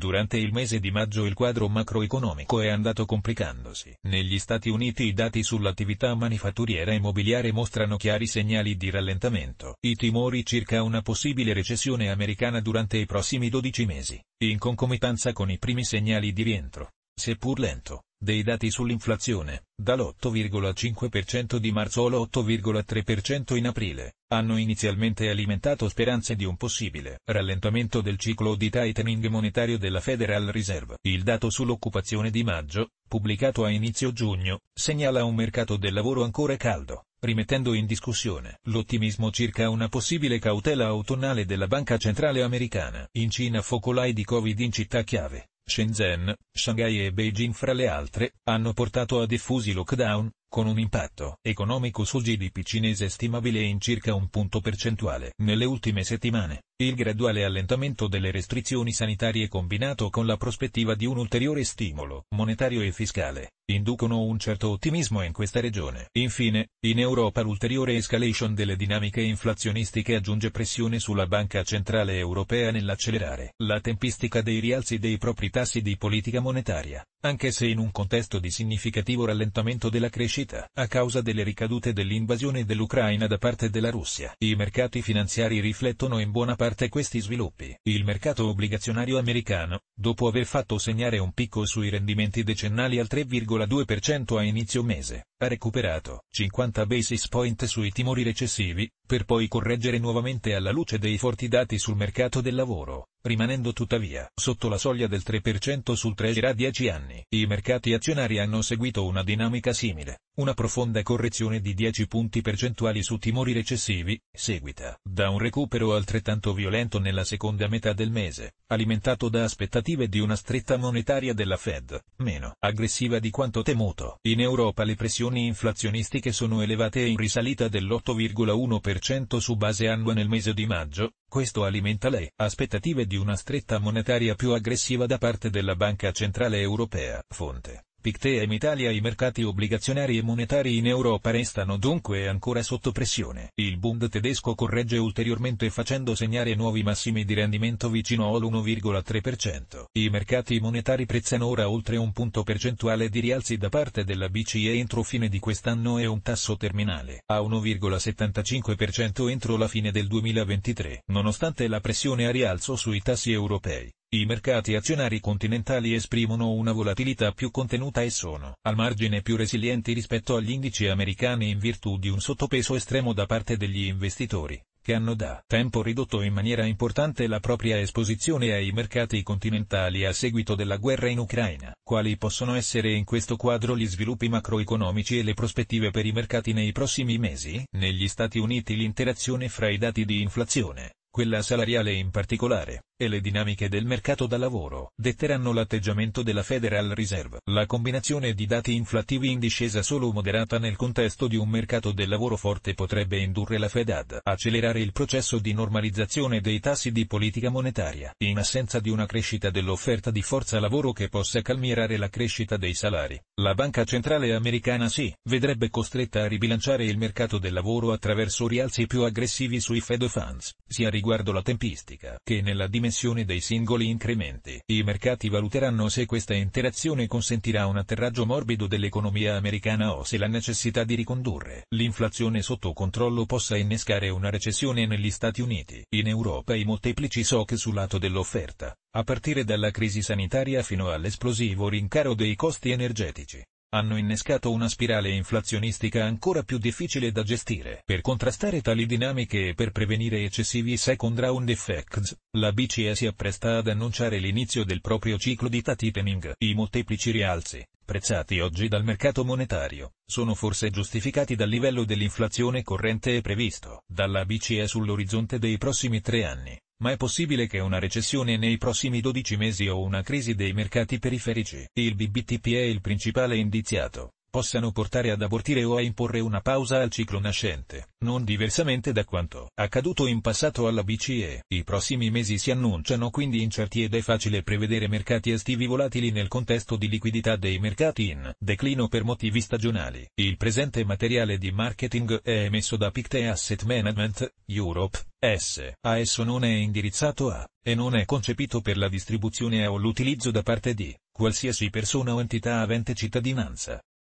Durante il mese di maggio il quadro macroeconomico è andato complicandosi. Negli Stati Uniti i dati sull'attività manifatturiera immobiliare mostrano chiari segnali di rallentamento. I timori circa una possibile recessione americana durante i prossimi 12 mesi, in concomitanza con i primi segnali di rientro, seppur lento, dei dati sull'inflazione, dall'8,5% di marzo all'8,3% in aprile, hanno inizialmente alimentato speranze di un possibile rallentamento del ciclo di tightening monetario della Federal Reserve. Il dato sull'occupazione di maggio, pubblicato a inizio giugno, segnala un mercato del lavoro ancora caldo, rimettendo in discussione l'ottimismo circa una possibile cautela autunnale della Banca Centrale Americana. In Cina focolai di Covid in città chiave, Shenzhen, Shanghai e Beijing fra le altre, hanno portato a diffusi lockdown, con un impatto economico sul GDP cinese stimabile in circa un punto percentuale. Nelle ultime settimane, il graduale allentamento delle restrizioni sanitarie combinato con la prospettiva di un ulteriore stimolo monetario e fiscale, inducono un certo ottimismo in questa regione. Infine, in Europa l'ulteriore escalation delle dinamiche inflazionistiche aggiunge pressione sulla Banca Centrale Europea nell'accelerare la tempistica dei rialzi dei propri tassi di politica monetaria, anche se in un contesto di significativo rallentamento della crescita a causa delle ricadute dell'invasione dell'Ucraina da parte della Russia. I mercati finanziari riflettono in buona parte parte questi sviluppi. Il mercato obbligazionario americano, dopo aver fatto segnare un picco sui rendimenti decennali al 3,2% a inizio mese, ha recuperato 50 basis point sui timori recessivi, per poi correggere nuovamente alla luce dei forti dati sul mercato del lavoro, rimanendo tuttavia sotto la soglia del 3% sul 3 a 10 anni. I mercati azionari hanno seguito una dinamica simile, una profonda correzione di 10 punti percentuali su timori recessivi, seguita da un recupero altrettanto violento nella seconda metà del mese, alimentato da aspettative aspettative di una stretta monetaria della Fed, meno aggressiva di quanto temuto. In Europa le pressioni inflazionistiche sono elevate e in risalita dell'8,1% su base annua nel mese di maggio, questo alimenta le aspettative di una stretta monetaria più aggressiva da parte della Banca Centrale Europea. Fonte. Picteam Italia I mercati obbligazionari e monetari in Europa restano dunque ancora sotto pressione. Il Bund tedesco corregge ulteriormente facendo segnare nuovi massimi di rendimento vicino all'1,3%. I mercati monetari prezzano ora oltre un punto percentuale di rialzi da parte della BCE entro fine di quest'anno e un tasso terminale a 1,75% entro la fine del 2023. Nonostante la pressione a rialzo sui tassi europei, i mercati azionari continentali esprimono una volatilità più contenuta e sono al margine più resilienti rispetto agli indici americani in virtù di un sottopeso estremo da parte degli investitori, che hanno da tempo ridotto in maniera importante la propria esposizione ai mercati continentali a seguito della guerra in Ucraina. Quali possono essere in questo quadro gli sviluppi macroeconomici e le prospettive per i mercati nei prossimi mesi? Negli Stati Uniti l'interazione fra i dati di inflazione, quella salariale in particolare, e le dinamiche del mercato da lavoro detteranno l'atteggiamento della Federal Reserve. La combinazione di dati inflattivi in discesa solo moderata nel contesto di un mercato del lavoro forte potrebbe indurre la Fed ad accelerare il processo di normalizzazione dei tassi di politica monetaria, in assenza di una crescita dell'offerta di forza lavoro che possa calmierare la crescita dei salari. La Banca Centrale Americana si vedrebbe costretta a ribilanciare il mercato del lavoro attraverso rialzi più aggressivi sui Fed Funds, sia riguardo la tempistica che nella dimensione dimensione dei singoli incrementi. I mercati valuteranno se questa interazione consentirà un atterraggio morbido dell'economia americana o se la necessità di ricondurre l'inflazione sotto controllo possa innescare una recessione negli Stati Uniti. In Europa i molteplici shock sul lato dell'offerta, a partire dalla crisi sanitaria fino all'esplosivo rincaro dei costi energetici, hanno innescato una spirale inflazionistica ancora più difficile da gestire. Per contrastare tali dinamiche e per prevenire eccessivi second round effects, la BCE si appresta ad annunciare l'inizio del proprio ciclo di tightening. I molteplici rialzi, apprezzati oggi dal mercato monetario, sono forse giustificati dal livello dell'inflazione corrente e previsto dalla BCE sull'orizzonte dei prossimi tre anni, ma è possibile che una recessione nei prossimi 12 mesi o una crisi dei mercati periferici. Il BBTP è il principale indiziato, possano portare ad abortire o a imporre una pausa al ciclo nascente, non diversamente da quanto accaduto in passato alla BCE. I prossimi mesi si annunciano quindi incerti ed è facile prevedere mercati estivi volatili nel contesto di liquidità dei mercati in declino per motivi stagionali. Il presente materiale di marketing è emesso da Pictet Asset Management, Europe, S. A esso non è indirizzato a, e non è concepito per la distribuzione o l'utilizzo da parte di, qualsiasi persona o entità avente cittadinanza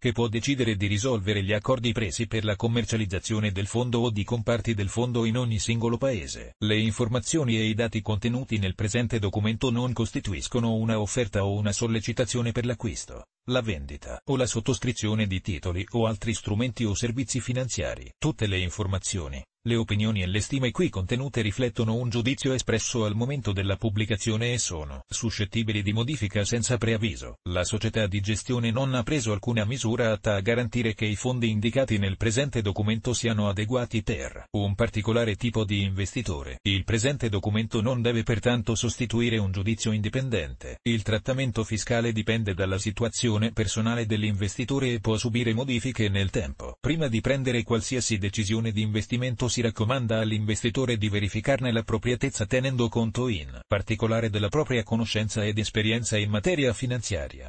che può decidere di risolvere gli accordi presi per la commercializzazione del fondo o di comparti del fondo in ogni singolo paese. Le informazioni e i dati contenuti nel presente documento non costituiscono una offerta o una sollecitazione per l'acquisto la vendita o la sottoscrizione di titoli o altri strumenti o servizi finanziari. Tutte le informazioni, le opinioni e le stime qui contenute riflettono un giudizio espresso al momento della pubblicazione e sono suscettibili di modifica senza preavviso. La società di gestione non ha preso alcuna misura atta a garantire che i fondi indicati nel presente documento siano adeguati per un particolare tipo di investitore. Il presente documento non deve pertanto sostituire un giudizio indipendente. Il trattamento fiscale dipende dalla situazione decisione personale dell'investitore e può subire modifiche nel tempo. Prima di prendere qualsiasi decisione di investimento si raccomanda all'investitore di verificarne l'appropriatezza tenendo conto in particolare della propria conoscenza ed esperienza in materia finanziaria